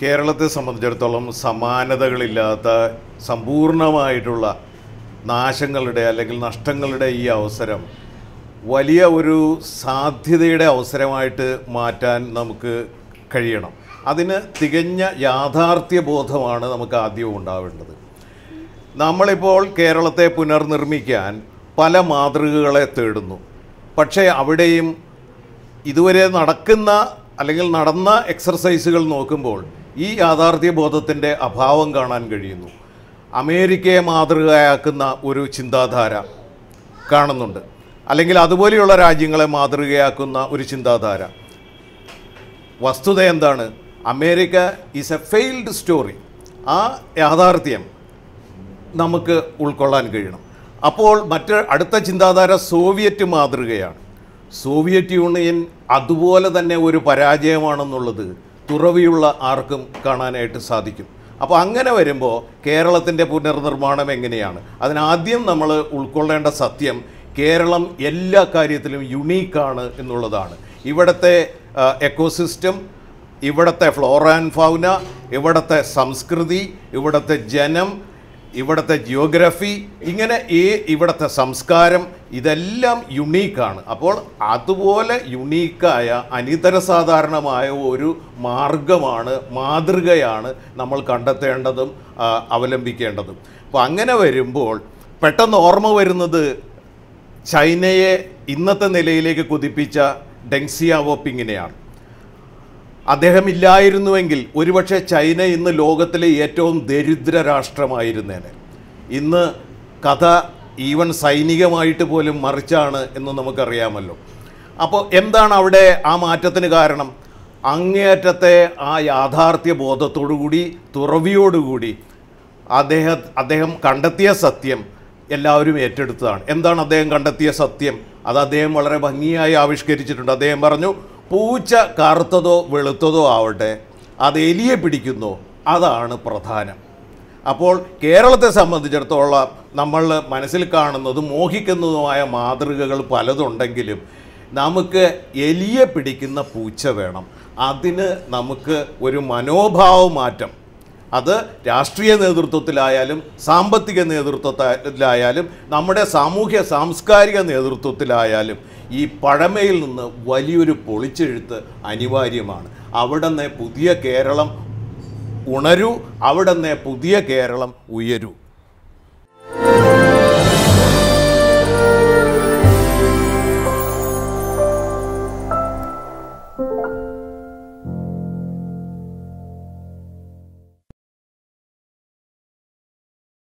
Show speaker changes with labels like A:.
A: കേരളത്തെ സംബന്ധിച്ചിടത്തോളം സമാനതകളില്ലാത്ത സമ്പൂർണമായിട്ടുള്ള നാശങ്ങളുടെ അല്ലെങ്കിൽ നഷ്ടങ്ങളുടെ ഈ അവസരം വലിയ ഒരു സാധ്യതയുടെ അവസരമായിട്ട് മാറ്റാൻ നമുക്ക് കഴിയണം അതിന് തികഞ്ഞ യാഥാർത്ഥ്യബോധമാണ് നമുക്ക് ആദ്യം ഉണ്ടാവേണ്ടത് നമ്മളിപ്പോൾ കേരളത്തെ പുനർനിർമ്മിക്കാൻ പല മാതൃകകളെ തേടുന്നു പക്ഷേ അവിടെയും ഇതുവരെ നടക്കുന്ന അല്ലെങ്കിൽ നടന്ന എക്സർസൈസുകൾ നോക്കുമ്പോൾ ഈ യാഥാർത്ഥ്യ ബോധത്തിൻ്റെ അഭാവം കാണാൻ കഴിയുന്നു അമേരിക്കയെ മാതൃകയാക്കുന്ന ഒരു ചിന്താധാര കാണുന്നുണ്ട് അല്ലെങ്കിൽ അതുപോലെയുള്ള രാജ്യങ്ങളെ മാതൃകയാക്കുന്ന ഒരു ചിന്താധാര വസ്തുത എന്താണ് America is a failed story ആ യാഥാർത്ഥ്യം നമുക്ക് ഉൾക്കൊള്ളാൻ കഴിയണം അപ്പോൾ മറ്റ് അടുത്ത ചിന്താധാര സോവിയറ്റ് മാതൃകയാണ് സോവിയറ്റ് യൂണിയൻ അതുപോലെ തന്നെ ഒരു പരാജയമാണെന്നുള്ളത് തുറവിയുള്ള ആർക്കും കാണാനായിട്ട് സാധിക്കും അപ്പോൾ അങ്ങനെ വരുമ്പോൾ കേരളത്തിൻ്റെ പുനർനിർമ്മാണം എങ്ങനെയാണ് അതിനാദ്യം നമ്മൾ ഉൾക്കൊള്ളേണ്ട സത്യം കേരളം എല്ലാ കാര്യത്തിലും യുണീക്കാണ് എന്നുള്ളതാണ് ഇവിടുത്തെ എക്കോസിസ്റ്റം ഇവിടുത്തെ ഫ്ലോറ ആൻഡ് ഫൗന ഇവിടുത്തെ സംസ്കൃതി ഇവിടുത്തെ ജനം ഇവിടുത്തെ ജിയോഗ്രഫി ഇങ്ങനെ ഈ ഇവിടുത്തെ സംസ്കാരം ഇതെല്ലാം യുണീക്കാണ് അപ്പോൾ അതുപോലെ യുണീക്കായ അനിതര സാധാരണമായ ഒരു മാർഗമാണ് മാതൃകയാണ് നമ്മൾ കണ്ടെത്തേണ്ടതും അവലംബിക്കേണ്ടതും അപ്പോൾ അങ്ങനെ വരുമ്പോൾ പെട്ടെന്ന് ഓർമ്മ വരുന്നത് ചൈനയെ ഇന്നത്തെ നിലയിലേക്ക് കുതിപ്പിച്ച ഡെങ്സിയാവോപ്പിങ്ങിനെയാണ് അദ്ദേഹം ഇല്ലായിരുന്നുവെങ്കിൽ ഒരുപക്ഷെ ചൈന ഇന്ന് ലോകത്തിലെ ഏറ്റവും ദരിദ്ര രാഷ്ട്രമായിരുന്നേനെ ഇന്ന് കഥ ഈവൻ സൈനികമായിട്ട് പോലും മറിച്ചാണ് എന്ന് നമുക്കറിയാമല്ലോ അപ്പോൾ എന്താണ് അവിടെ ആ മാറ്റത്തിന് കാരണം അങ്ങേയറ്റത്തെ ആ യാഥാർത്ഥ്യ ബോധത്തോടുകൂടി തുറവിയോടുകൂടി അദ്ദേഹം അദ്ദേഹം കണ്ടെത്തിയ സത്യം എല്ലാവരും ഏറ്റെടുത്തതാണ് എന്താണ് അദ്ദേഹം കണ്ടെത്തിയ സത്യം അത് അദ്ദേഹം വളരെ ഭംഗിയായി ആവിഷ്കരിച്ചിട്ടുണ്ട് അദ്ദേഹം പറഞ്ഞു പൂച്ച കറുത്തതോ വെളുത്തതോ ആവട്ടെ അത് എലിയെ പിടിക്കുന്നോ അതാണ് പ്രധാനം അപ്പോൾ കേരളത്തെ സംബന്ധിച്ചിടത്തോളം നമ്മൾ മനസ്സിൽ കാണുന്നതും മോഹിക്കുന്നതുമായ മാതൃകകൾ പലതുണ്ടെങ്കിലും നമുക്ക് എലിയെ പിടിക്കുന്ന പൂച്ച വേണം അതിന് നമുക്ക് ഒരു മനോഭാവ മാറ്റം അത് രാഷ്ട്രീയ നേതൃത്വത്തിലായാലും സാമ്പത്തിക നേതൃത്വത്തിലായാലും നമ്മുടെ സാമൂഹ്യ സാംസ്കാരിക നേതൃത്വത്തിലായാലും ഈ പഴമയിൽ നിന്ന് വലിയൊരു പൊളിച്ചെഴുത്ത് അനിവാര്യമാണ് അവിടെ നിന്ന് പുതിയ കേരളം ഉണരൂ അവിടെ നിന്ന് പുതിയ കേരളം ഉയരൂ